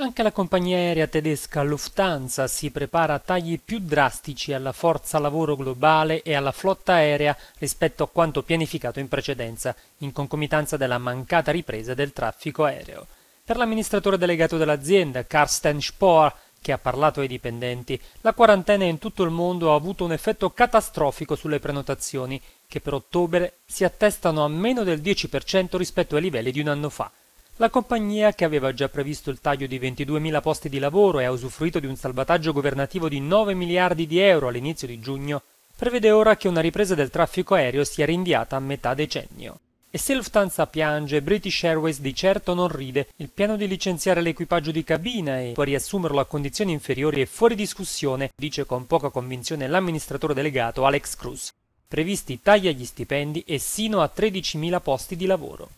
Anche la compagnia aerea tedesca Lufthansa si prepara a tagli più drastici alla forza lavoro globale e alla flotta aerea rispetto a quanto pianificato in precedenza, in concomitanza della mancata ripresa del traffico aereo. Per l'amministratore delegato dell'azienda, Karsten Spohr, che ha parlato ai dipendenti, la quarantena in tutto il mondo ha avuto un effetto catastrofico sulle prenotazioni, che per ottobre si attestano a meno del 10% rispetto ai livelli di un anno fa. La compagnia, che aveva già previsto il taglio di 22.000 posti di lavoro e ha usufruito di un salvataggio governativo di 9 miliardi di euro all'inizio di giugno, prevede ora che una ripresa del traffico aereo sia rinviata a metà decennio. E se Lufthansa piange, British Airways di certo non ride. Il piano di licenziare l'equipaggio di cabina e poi riassumerlo a condizioni inferiori è fuori discussione, dice con poca convinzione l'amministratore delegato Alex Cruz. Previsti tagli agli stipendi e sino a 13.000 posti di lavoro.